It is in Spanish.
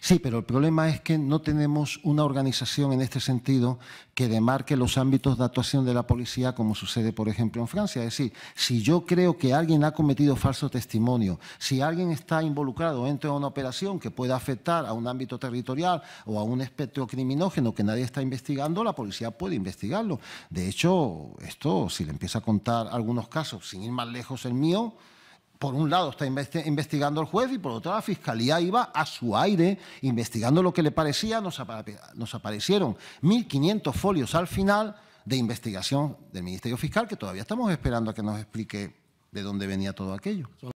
Sí, pero el problema es que no tenemos una organización en este sentido que demarque los ámbitos de actuación de la policía como sucede, por ejemplo, en Francia. Es decir, si yo creo que alguien ha cometido falso testimonio, si alguien está involucrado dentro de una operación que pueda afectar a un ámbito territorial o a un espectro criminógeno que nadie está investigando, la policía puede investigarlo. De hecho, esto, si le empieza a contar algunos casos, sin ir más lejos el mío, por un lado está investigando el juez y por otro la fiscalía iba a su aire investigando lo que le parecía. Nos, nos aparecieron 1.500 folios al final de investigación del Ministerio Fiscal que todavía estamos esperando a que nos explique de dónde venía todo aquello.